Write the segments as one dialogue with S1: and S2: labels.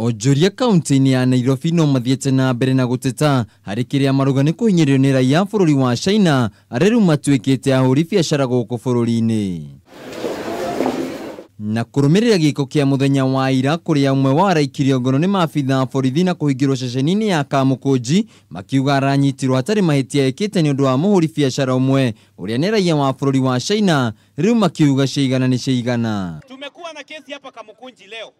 S1: onjoria kaunti-inĩ ya nairobi no mathiĩte na mbere na gũteta harĩ kĩrĩa maruga nĩ kũhinyĩrĩrio nĩ raia bũrũri wa china arĩa rĩu matuĩkĩte ahũri biacara gũkũ bũrũri-inĩ na kũrũmĩrĩra gĩko kĩa mũthenya wa ira kũrĩa ũmwe waraikirio ngono nĩ maabitha a na kũhingĩrwo ceceni-inĩ ya kamũkũnji makiuga aranyitirwo hatarĩ mahĩtia ekĩte nĩ ũndũ wa mũhũri biacara ũmwe ũrĩa nĩ raia wa bũrũri wa china rĩu makiuga ciaigana nĩ ciaigana tumekuwa na kesi hapa kamũkũnji
S2: leo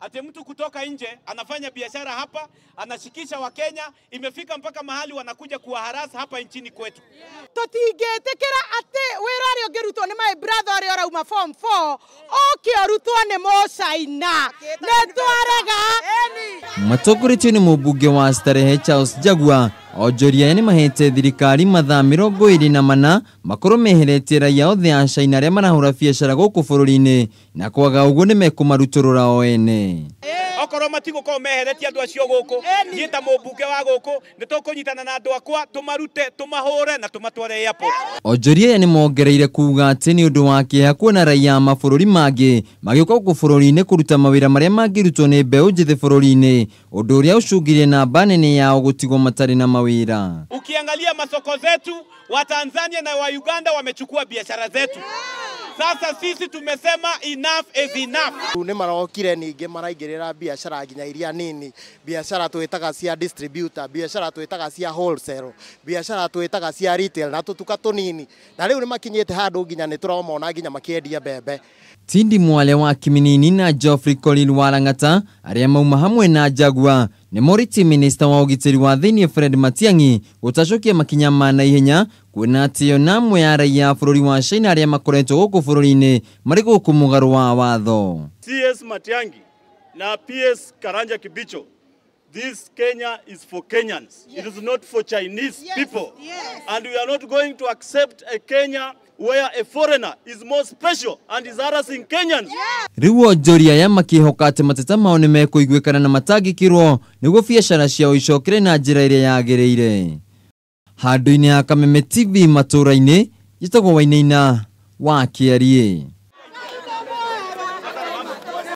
S2: ati mtu kutoka nje anafanya biashara hapa, anashikisha Wakenya, imefika mpaka mahali wanakuja kuwaharasa hapa nchini kwetu. Yeah. Tutingetikira ati wirari ungirutwo ni my brother ari orauma form 4 ukirutwo ni mucaina ni twaraga.
S1: Matogoretio ni mũmbunge wa Starehe Charles Jagua onjoria ni mahete thirikari mathaa mirongo na mana makoro meheretie tira othe a China aria marahura biacara gũkũ inĩ na kwaga ũguo nĩ mekũmarutorora o ene
S2: okorwo matigåkorwo meheretie andu acio guku ni ta må wa guku ni nä nyitana na andu akwa tumarute
S1: marute tå na tumatware airport onjoria ni nä mongereire kuuga atä nä å ndå wa kä kuona raia a mabå rå ri mangä magä ũka gå bå rå ri-inä kå ruta mawä marĩa mangĩrutwo nĩ mbeũ njĩthĩ bũrũri namba nene yao gũtigwo matarĩ na mawira
S2: ukiangalia masoko zetu wa tanzania na wa uganda
S3: wamechukua biashara zetu sasa sisi tumesema enough is enough. Ni marokire ninge maraingirira biashara nginya iria nini, biashara twitaga cia distributor, biashara twitaga cia wholesale, biashara twitaga cia retail na tutuka tunini. Na riu ni makinyete handu nginya ni turomona nginya makiendia mbembe.
S1: Tindi Mwale wa Kiminini na Geoffrey Colin Warang'ata arĩa mauma hamwe na Jagua nĩ moriti minista wa ũgitĩri wa thĩinĩ Fred Matiang'i gũtacũkia makinya ma ihenya na atĩ na amwe ya raia wa China arĩa makoretwo gũkũ bũrũri-inĩ marĩ gũkũ mũgarũ wa watho.
S4: CS Matiang'i na PS Karanja Kibicho This Kenya is for Kenyans. Yes. It is not for Chinese yes. people. Yes. And we are not going to accept a Kenya where a foreigner is more special and is harassing Kenyans.
S1: Rĩu onjoria aya makĩhoka atĩ mateta mao nĩ mekũiguĩkana na matangĩkĩrwo nĩguo biacara ciao icokere na njĩra ĩrĩa yagĩrĩire handũ inä ya kameme tv matå ra-inä gätagwo wainaina wa kä